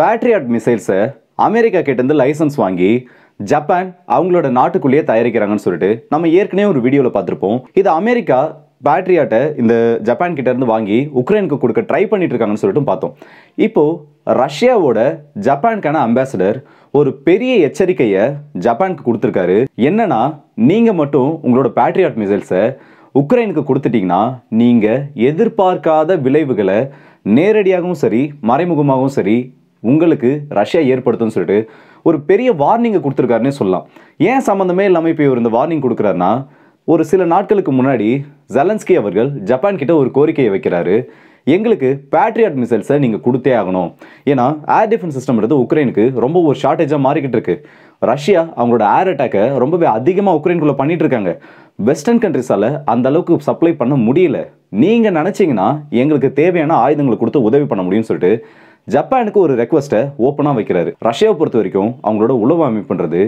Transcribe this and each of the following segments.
patriot மிசைல்ஸை America கிட்டேருந்து license வாங்கி ஜப்பான் அவங்களோட நாட்டுக்குள்ளேயே தயாரிக்கிறாங்கன்னு சொல்லிட்டு நம்ம ஏற்கனவே ஒரு வீடியோவில் பார்த்துருப்போம் இது அமெரிக்கா பேட்ரியாட்டை இந்த ஜப்பான் கிட்டேருந்து வாங்கி உக்ரைனுக்கு கொடுக்க ட்ரை பண்ணிட்டு இருக்காங்கன்னு சொல்லிட்டு பார்த்தோம் இப்போது ரஷ்யாவோட ஜப்பானுக்கான அம்பாசடர் ஒரு பெரிய எச்சரிக்கையை ஜப்பானுக்கு கொடுத்துருக்காரு என்னன்னா நீங்கள் மட்டும் உங்களோட பேட்ரியாட் மிசைல்ஸை உக்ரைனுக்கு கொடுத்துட்டிங்கன்னா நீங்கள் எதிர்பார்க்காத விளைவுகளை நேரடியாகவும் சரி மறைமுகமாகவும் சரி உங்களுக்கு ரஷ்யா ஏற்படுத்தும் சொல்லிட்டு ஒரு பெரிய வார்னிங்கை கொடுத்துருக்காருன்னே சொல்லலாம் ஏன் சம்மந்தமே இல்லாமல் இப்போ இவர் இந்த வார்னிங் கொடுக்குறாருன்னா ஒரு சில நாட்களுக்கு முன்னாடி ஜலன்ஸ்கி அவர்கள் ஜப்பான் கிட்ட ஒரு கோரிக்கையை வைக்கிறாரு எங்களுக்கு பேட்ரியாட் மிசைல்ஸை நீங்கள் கொடுத்தே ஆகணும் ஏன்னா ஏர் டிஃபென்ஸ் சிஸ்டம்ன்றது உக்ரைனுக்கு ரொம்ப ஒரு ஷார்ட்டேஜாக மாறிக்கிட்டு இருக்கு ரஷ்யா அவங்களோட ஏர் அட்டாக்கை ரொம்பவே அதிகமாக உக்ரைனுக்குள்ளே பண்ணிட்டு இருக்காங்க வெஸ்டர்ன் கண்ட்ரிஸால் அந்த அளவுக்கு சப்ளை பண்ண முடியல நீங்கள் நினச்சிங்கன்னா எங்களுக்கு தேவையான ஆயுதங்களை கொடுத்து உதவி பண்ண முடியும்னு சொல்லிட்டு ஜப்பானுக்கு ஒரு ரெக்வஸ்ட்டை ஓப்பனாக வைக்கிறாரு ரஷ்யாவை பொறுத்த வரைக்கும் அவங்களோட உளவு அமைப்புன்றது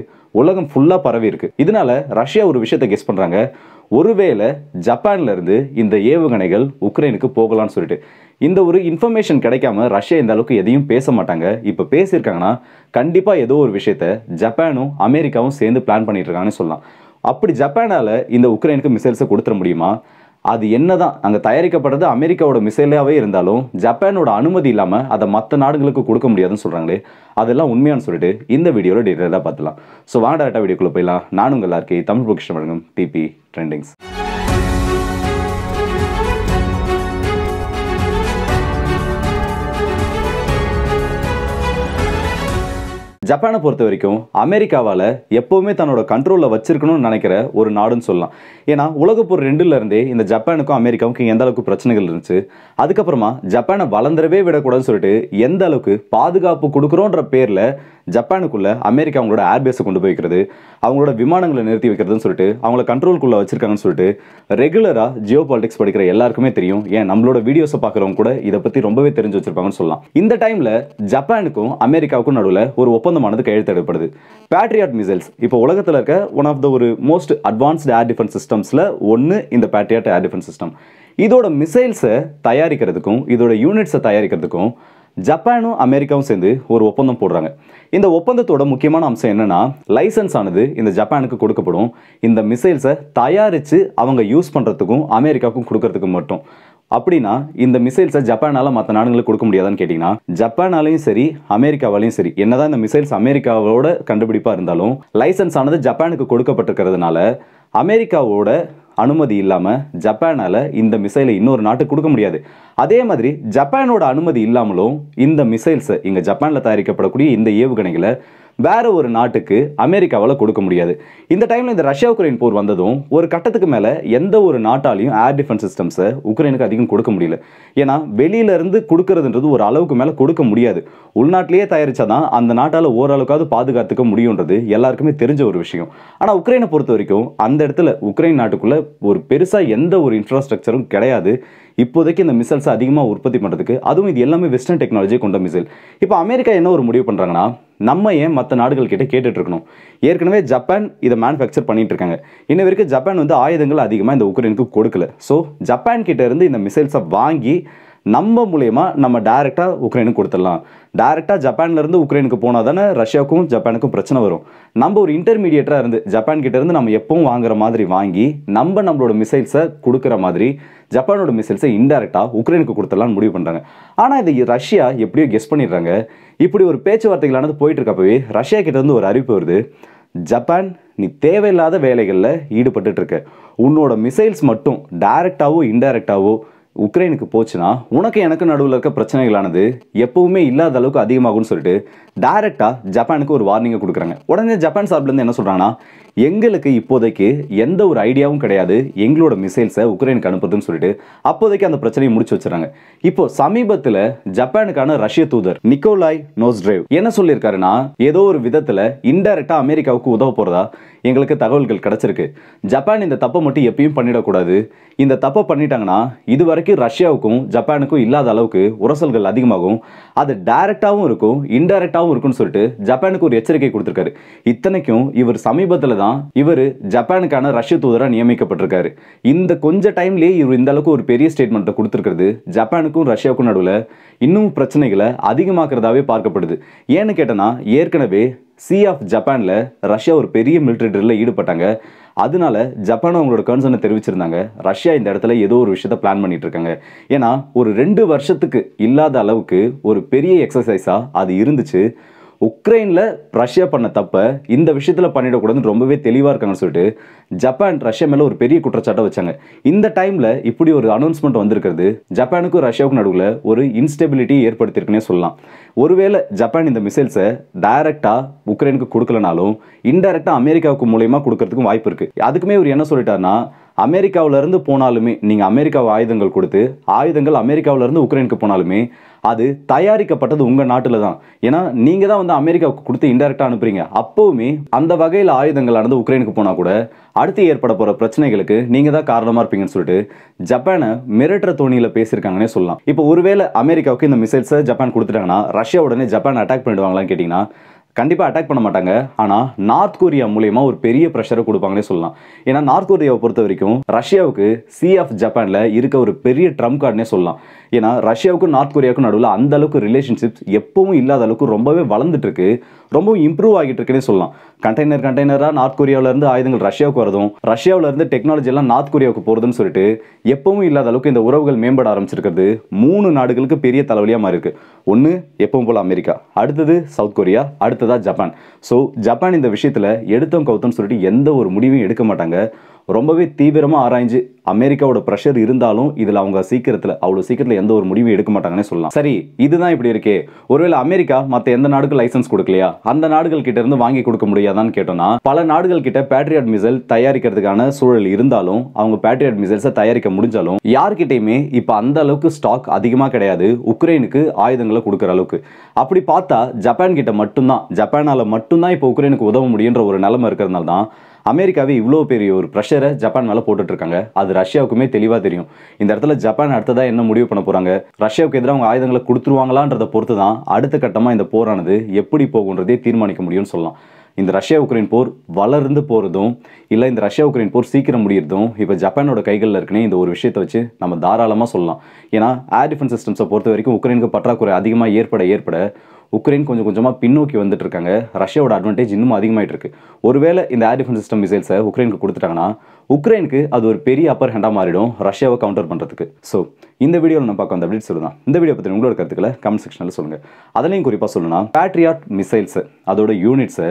உலகம் ஃபுல்லாக பரவி இருக்கு இதனால ரஷ்யா ஒரு விஷயத்தை கெஸ் பண்ணுறாங்க ஒருவேளை ஜப்பானில் இருந்து இந்த ஏவுகணைகள் உக்ரைனுக்கு போகலாம்னு சொல்லிட்டு இந்த ஒரு இன்ஃபர்மேஷன் கிடைக்காம ரஷ்யா இந்த அளவுக்கு எதையும் பேச மாட்டாங்க இப்போ பேசியிருக்காங்கன்னா கண்டிப்பாக ஏதோ ஒரு விஷயத்த ஜப்பானும் அமெரிக்காவும் சேர்ந்து பிளான் பண்ணிட்டு இருக்காங்கன்னு சொல்லலாம் அப்படி ஜப்பானால் இந்த உக்ரைனுக்கு மிசைல்ஸை கொடுத்துட முடியுமா அது என்னதான் அங்கே தயாரிக்கப்படுறது அமெரிக்காவோட மிசைலாகவே இருந்தாலும் ஜப்பானோட அனுமதி இல்லாமல் அதை மற்ற நாடுகளுக்கு கொடுக்க முடியாதுன்னு சொல்கிறாங்களே அதெல்லாம் உண்மையானு சொல்லிட்டு இந்த வீடியோவில் டீட்டெயிலாக பார்த்துலாம் ஸோ வாங்க டேரக்டாக வீடியோக்குள்ளே போயிடலாம் நானும் உங்கள் எல்லாருக்கே தமிழ் பொக்கிஷம் வழங்கும் டிபி ட்ரெண்டிங்ஸ் ஜப்பானை பொறுத்த வரைக்கும் அமெரிக்காவால் எப்போவுமே தன்னோட கண்ட்ரோலில் வச்சிருக்கணும்னு நினைக்கிற ஒரு நாடுன்னு சொல்லலாம் ஏன்னா உலகப்போர் இருந்தே இந்த ஜப்பானுக்கும் அமெரிக்காவுக்கும் எந்த அளவுக்கு பிரச்சனைகள் இருந்துச்சு அதுக்கப்புறமா ஜப்பானை வளர்ந்துடவே விடக்கூடாதுன்னு சொல்லிட்டு எந்த அளவுக்கு பாதுகாப்பு கொடுக்குறோன்ற பேரில் ஜப்பானுக்குள்ளே அமெரிக்கா அவங்களோட ஏர்பேஸை கொண்டு போய் வைக்கிறது அவங்களோட விமானங்களை நிறுத்தி வைக்கிறதுன்னு சொல்லிட்டு அவங்கள கண்ட்ரோல்குள்ளே வச்சிருக்காங்கன்னு சொல்லிட்டு ரெகுலராக ஜியோ பாலிடிக்ஸ் படிக்கிற எல்லாருக்குமே தெரியும் ஏன் நம்மளோட வீடியோஸை பார்க்குறவங்க கூட இதை பற்றி ரொம்பவே தெரிஞ்சு வச்சிருப்பாங்கன்னு சொல்லலாம் இந்த டைமில் ஜப்பானுக்கும் அமெரிக்காவுக்கும் நடுவில் ஒரு ஒப்பந்தம் போதுமானது கையெழுத்தடைப்படுது பேட்ரியாட் மிசைல்ஸ் இப்போ உலகத்தில் இருக்க ஒன் ஆஃப் த ஒரு மோஸ்ட் அட்வான்ஸ்டு ஏர் டிஃபென்ஸ் சிஸ்டம்ஸில் ஒன்று இந்த பேட்ரியாட் ஏர் டிஃபென்ஸ் சிஸ்டம் இதோட மிசைல்ஸை தயாரிக்கிறதுக்கும் இதோட யூனிட்ஸை தயாரிக்கிறதுக்கும் ஜப்பானும் அமெரிக்காவும் சேர்ந்து ஒரு ஒப்பந்தம் போடுறாங்க இந்த ஒப்பந்தத்தோட முக்கியமான அம்சம் என்னென்னா லைசன்ஸ் ஆனது இந்த ஜப்பானுக்கு கொடுக்கப்படும் இந்த மிசைல்ஸை தயாரித்து அவங்க யூஸ் பண்ணுறதுக்கும் அமெரிக்காவுக்கும் கொடுக்கறதுக்கு மட்டும் அப்படின்னா இந்த மிசைல்ஸை ஜப்பானால் மற்ற நாடுகளுக்கு கொடுக்க முடியாதான்னு கேட்டிங்கன்னா ஜப்பானாலையும் சரி அமெரிக்காவாலையும் சரி என்னதான் இந்த மிசைல்ஸ் அமெரிக்காவோட கண்டுபிடிப்பாக இருந்தாலும் லைசன்ஸ் ஆனது ஜப்பானுக்கு கொடுக்கப்பட்டிருக்கிறதுனால அமெரிக்காவோட அனுமதி இல்லாமல் ஜப்பானால் இந்த மிசைலை இன்னொரு நாட்டுக்கு கொடுக்க முடியாது அதே மாதிரி ஜப்பானோட அனுமதி இல்லாமலும் இந்த மிசைல்ஸை இங்கே ஜப்பானில் தயாரிக்கப்படக்கூடிய இந்த ஏவுகணைகளை வேற ஒரு நாட்டுக்கு அமெரிக்காவால் கொடுக்க முடியாது இந்த டைமில் இந்த ரஷ்யா உக்ரைன் போர் வந்ததும் ஒரு கட்டத்துக்கு மேலே எந்த ஒரு நாட்டாலையும் ஏர் டிஃபென்ஸ் சிஸ்டம்ஸை உக்ரைனுக்கு அதிகம் கொடுக்க முடியல ஏன்னா வெளியிலேருந்து கொடுக்கறதுன்றது ஒரு அளவுக்கு மேலே கொடுக்க முடியாது தயாரித்தா தான் அந்த நாட்டால் ஓரளவுக்காவது பாதுகாத்துக்க முடியுன்றது எல்லாருக்குமே தெரிஞ்ச ஒரு விஷயம் ஆனால் உக்ரைனை பொறுத்த வரைக்கும் அந்த இடத்துல உக்ரைன் நாட்டுக்குள்ளே ஒரு பெருசாக எந்த ஒரு இன்ஃப்ராஸ்ட்ரக்சரும் கிடையாது இப்போதைக்கு இந்த மிசைல்ஸ் அதிகமாக உற்பத்தி பண்ணுறதுக்கு அதுவும் இது எல்லாமே வெஸ்டர்ன் டெக்னாலஜி கொண்ட மிசைல் இப்போ அமெரிக்கா என்ன ஒரு முடிவு பண்ணுறாங்கன்னா நம்ம ஏன் மற்ற நாடுகள் கிட்டே கேட்டுட்ருக்கணும் ஏற்கனவே ஜப்பான் இதை மேனுஃபேக்சர் பண்ணிட்டு இருக்காங்க இன்ன வரைக்கும் ஜப்பான் வந்து ஆயுதங்கள் அதிகமாக இந்த உக்ரைனுக்கு கொடுக்கல ஸோ ஜப்பான் கிட்ட இருந்து இந்த மிசைல்ஸை வாங்கி நம்ம மூலயமா நம்ம டைரெக்டாக உக்ரைனுக்கு கொடுத்துடலாம் டைரெக்டாக ஜப்பான்லேருந்து உக்ரைனுக்கு போனால் தானே ரஷ்யாவுக்கும் ஜப்பானுக்கும் பிரச்சனை வரும் நம்ம ஒரு இன்டர்மீடியேட்டாக இருந்து ஜப்பான் நம்ம எப்பவும் வாங்குற மாதிரி வாங்கி நம்ம நம்மளோட மிசைல்ஸை கொடுக்குற மாதிரி ஜப்பானோட மிசைல்ஸை இன்டெரக்டாக உக்ரைனுக்கு கொடுத்துடலாம்னு முடிவு பண்ணுறாங்க ஆனால் இதை ரஷ்யா எப்படியோ கெஸ் பண்ணிடுறாங்க இப்படி ஒரு பேச்சுவார்த்தைகளானது போயிட்டு இருக்கப்பவே ரஷ்யா கிட்டேருந்து ஒரு அறிவிப்பு வருது ஜப்பான் நீ தேவையில்லாத வேலைகளில் ஈடுபட்டுட்ருக்க உன்னோட மிசைல்ஸ் மட்டும் டைரெக்டாகவோ இன்டைரக்டாகவோ உக்ரைனுக்கு போச்சுன்னா உனக்கு எனக்கு நடுவில் இருக்க பிரச்சனைகளானது எப்பவுமே இல்லாத அளவுக்கு அதிகமாகும்னு சொல்லிட்டு டைரெக்டாக ஜப்பானுக்கு ஒரு வார்னிங்கை கொடுக்குறாங்க உடனே ஜப்பான் சார்பிலேருந்து என்ன சொல்கிறாங்கன்னா எங்களுக்கு இப்போதைக்கு எந்த ஒரு ஐடியாவும் கிடையாது எங்களோட மிசைல்ஸை உக்ரைனுக்கு அனுப்புறதுன்னு சொல்லிட்டு அப்போதைக்கு அந்த பிரச்சனையை முடிச்சு வச்சுறாங்க இப்போ சமீபத்தில் ஜப்பானுக்கான ரஷ்ய தூதர் நிக்கோலாய் நோஸ்ட்ரேவ் என்ன சொல்லியிருக்காருன்னா ஏதோ ஒரு விதத்தில் இன்டைரக்டாக அமெரிக்காவுக்கு உதவ போகிறதா எங்களுக்கு தகவல்கள் கிடச்சிருக்கு ஜப்பான் இந்த தப்பை மட்டும் எப்பயும் பண்ணிடக்கூடாது இந்த தப்பை பண்ணிட்டாங்கன்னா இது வரைக்கும் ரஷ்யாவுக்கும் ஜப்பானுக்கும் இல்லாத அளவுக்கு உரசல்கள் அதிகமாகும் அது டைரக்டாகவும் இருக்கும் இன்டைரக்டாகவும் இருக்கும்னு சொல்லிட்டு ஜப்பானுக்கு ஒரு எச்சரிக்கை கொடுத்துருக்காரு இத்தனைக்கும் இவர் சமீபத்தில் தான் தான் இவர் ஜப்பானுக்கான ரஷ்ய தூதராக நியமிக்கப்பட்டிருக்காரு இந்த கொஞ்ச டைம்லேயே இவர் இந்த அளவுக்கு ஒரு பெரிய ஸ்டேட்மெண்ட்டை கொடுத்துருக்கிறது ஜப்பானுக்கும் ரஷ்யாவுக்கும் நடுவில் இன்னும் பிரச்சனைகளை அதிகமாக்குறதாவே பார்க்கப்படுது ஏன்னு கேட்டனா ஏற்கனவே சி ஆஃப் ஜப்பானில் ரஷ்யா ஒரு பெரிய மிலிட்டரி ட்ரில்ல ஈடுபட்டாங்க அதனால ஜப்பான் அவங்களோட கன்சர்னை தெரிவிச்சிருந்தாங்க ரஷ்யா இந்த இடத்துல ஏதோ ஒரு விஷயத்த பிளான் பண்ணிட்டு இருக்காங்க ஏன்னா ஒரு ரெண்டு வருஷத்துக்கு இல்லாத அளவுக்கு ஒரு பெரிய எக்ஸசைஸாக அது இருந்துச்சு உக்ரைனில் ரஷ்யா பண்ண தப்பை இந்த விஷயத்தில் பண்ணிடக்கூடாதுன்னு ரொம்பவே தெளிவாக இருக்காங்கன்னு சொல்லிட்டு ஜப்பான் ரஷ்யா மேலே ஒரு பெரிய குற்றச்சாட்டை வச்சாங்க இந்த டைமில் இப்படி ஒரு அனௌன்ஸ்மெண்ட் வந்திருக்கிறது ஜப்பானுக்கும் ரஷ்யாவுக்கும் நடுவில் ஒரு இன்ஸ்டெபிலிட்டி ஏற்படுத்தியிருக்குன்னே சொல்லலாம் ஒருவேளை ஜப்பான் இந்த மிசைல்ஸை டைரெக்டாக உக்ரைனுக்கு கொடுக்கலனாலும் இன்டைரக்டாக அமெரிக்காவுக்கு மூலயமா கொடுக்கறதுக்கும் வாய்ப்பு இருக்குது அதுக்குமே இவர் என்ன சொல்லிட்டாருன்னா அமெரிக்காவிலேருந்து போனாலுமே நீங்கள் அமெரிக்காவை ஆயுதங்கள் கொடுத்து ஆயுதங்கள் இருந்து உக்ரைனுக்கு போனாலுமே அது தயாரிக்கப்பட்டது உங்கள் நாட்டில் தான் ஏன்னா நீங்கள் தான் வந்து அமெரிக்காவுக்கு கொடுத்து இன்டெரக்டாக அனுப்புறீங்க அப்போவுமே அந்த வகையில் ஆயுதங்கள் நடந்து உக்ரைனுக்கு போனால் கூட அடுத்து ஏற்பட போகிற பிரச்சனைகளுக்கு நீங்கள் தான் காரணமாக இருப்பீங்கன்னு சொல்லிட்டு ஜப்பானை மிரட்டுற தோணியில் பேசியிருக்காங்கன்னே சொல்லலாம் இப்போ ஒருவேளை அமெரிக்காவுக்கு இந்த மிசைல்ஸை ஜப்பான் கொடுத்துட்டாங்கன்னா ரஷ்யா உடனே ஜப்பான் அட்டாக் பண்ணிடுவாங்களான்னு கேட்டிங்கன்னா கண்டிப்பாக அட்டாக் பண்ண மாட்டாங்க ஆனால் நார்த் கொரியா மூலயமா ஒரு பெரிய ப்ரெஷரை கொடுப்பாங்கன்னே சொல்லலாம் ஏன்னா நார்த் கொரியாவை பொறுத்த வரைக்கும் ரஷ்யாவுக்கு சி ஆஃப் ஜப்பானில் இருக்க ஒரு பெரிய ட்ரம்ப் கார்டுனே சொல்லலாம் ஏன்னா ரஷ்யாவுக்கும் நார்த் கொரியாவுக்கும் நடுவில் அந்த அளவுக்கு ரிலேஷன்ஷிப்ஸ் எப்பவும் இல்லாத அளவுக்கு ரொம்பவே வளர்ந்துட்டு இருக்கு ரொம்பவும் இம்ப்ரூவ் ஆகிட்டு இருக்குன்னு சொல்லலாம் கண்டெய்னர் கண்டெய்னராக நார்த் கொரியாவிலேருந்து ஆயுதங்கள் ரஷ்யாவுக்கு வரதும் ரஷ்யாவிலேருந்து டெக்னாலஜி எல்லாம் நார்த் கொரியாவுக்கு போகிறதுன்னு சொல்லிட்டு எப்பவும் இல்லாத அளவுக்கு இந்த உறவுகள் மேம்பட ஆரம்பிச்சிருக்கிறது மூணு நாடுகளுக்கு பெரிய தலைவலியாக மாறி இருக்கு ஒன்று எப்பவும் போல் அமெரிக்கா அடுத்தது சவுத் கொரியா அடுத்ததாக ஜப்பான் ஸோ ஜப்பான் இந்த விஷயத்தில் எடுத்தோம் கவுத்தோம்னு சொல்லிட்டு எந்த ஒரு முடிவையும் எடுக்க மாட்டாங்க ரொம்பவே தீவிரமாக ஆராய்ஞ்சு அமெரிக்காவோட ப்ரெஷர் இருந்தாலும் இதில் அவங்க சீக்கிரத்தில் அவ்வளோ சீக்கிரத்தில் எந்த ஒரு முடிவும் எடுக்க மாட்டாங்கன்னே சொல்லலாம் சரி இதுதான் இப்படி இருக்கே ஒருவேளை அமெரிக்கா மற்ற எந்த நாடுக்கு லைசன்ஸ் கொடுக்கலையா அந்த நாடுகள் கிட்ட இருந்து வாங்கி கொடுக்க முடியாதான்னு கேட்டோம்னா பல நாடுகள் கிட்ட பேட்ரியாட் மிசைல் தயாரிக்கிறதுக்கான சூழல் இருந்தாலும் அவங்க பேட்ரியட் மிசைல்ஸை தயாரிக்க முடிஞ்சாலும் யார்கிட்டையுமே இப்போ அந்த அளவுக்கு ஸ்டாக் அதிகமாக கிடையாது உக்ரைனுக்கு ஆயுதங்களை கொடுக்குற அளவுக்கு அப்படி பார்த்தா ஜப்பான் கிட்ட மட்டும்தான் ஜப்பானால் மட்டும்தான் இப்போ உக்ரைனுக்கு உதவ முடியுன்ற ஒரு நிலைமை இருக்கிறதுனால தான் அமெரிக்காவே இவ்வளோ பெரிய ஒரு ப்ரெஷரை ஜப்பான் மேலே போட்டுட்ருக்காங்க அது ரஷ்யாவுக்குமே தெளிவாக தெரியும் இந்த இடத்துல ஜப்பான் அடுத்ததாக என்ன முடிவு பண்ண போகிறாங்க ரஷ்யாவுக்கு எதிராக அவங்க ஆயுதங்களை கொடுத்துருவாங்களான்றத பொறுத்து தான் அடுத்த கட்டமாக இந்த போரானது எப்படி போகுன்றதே தீர்மானிக்க முடியும்னு சொல்லலாம் இந்த ரஷ்யா உக்ரைன் போர் வளர்ந்து போகிறதும் இல்லை இந்த ரஷ்யா உக்ரைன் போர் சீக்கிரம் முடியிறதும் இப்போ ஜப்பானோட கைகளில் இருக்குன்னு இந்த ஒரு விஷயத்தை வச்சு நம்ம தாராளமாக சொல்லலாம் ஏன்னா ஏர் டிஃபென்ஸ் சிஸ்டம்ஸை பொறுத்த வரைக்கும் உக்ரைனுக்கு பற்றாக்குறை அதிகமாக ஏற்பட ஏற்பட உக்ரைன் கொஞ்சம் கொஞ்சமாக பின்னோக்கி வந்துட்டு இருக்காங்க ரஷ்யாவோட அட்வான்டேஜ் இன்னும் அதிகமாகிட்டு இருக்கு ஒருவேளை இந்த ஏர் டிஃபென்ஸ் சிஸ்டம் மிசைல்ஸை உக்ரைனுக்கு கொடுத்துட்டாங்கன்னா உக்ரைனுக்கு அது ஒரு பெரிய அப்பர் ஹேண்டாக மாறிடும் ரஷ்யாவை கவுண்டர் பண்ணுறதுக்கு ஸோ இந்த வீடியோவில் நம்ம பார்க்க வந்த அப்டேட் சொல்லலாம் இந்த வீடியோ பற்றி உங்களோட கருத்துக்களை கமெண்ட் செக்ஷனில் சொல்லுங்கள் அதுலேயும் குறிப்பாக சொல்லணும்னா பேட்ரியாட் மிசைல்ஸு அதோட யூனிட்ஸை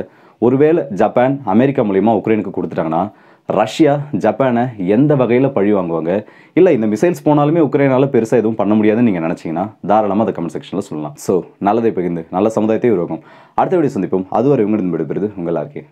ஒருவேளை ஜப்பான் அமெரிக்கா மூலியமாக உக்ரைனுக்கு கொடுத்துட்டாங்கன்னா ரஷ்யா ஜப்பானை எந்த வகையில் பழி வாங்குவாங்க இல்லை இந்த மிசைல்ஸ் போனாலுமே உக்ரைனால பெருசாக எதுவும் பண்ண முடியாதுன்னு நீங்கள் நினச்சிங்கன்னா தாராளமாக அதை கமெண்ட் செக்ஷனில் சொல்லலாம் ஸோ நல்லதை பகிர்ந்து நல்ல சமுதாயத்தையும் உருவாக்கும் அடுத்த வீடியோ சந்திப்போம் அதுவரை உங்களிடம் விடுபெறுது உங்கள் ஆர்கே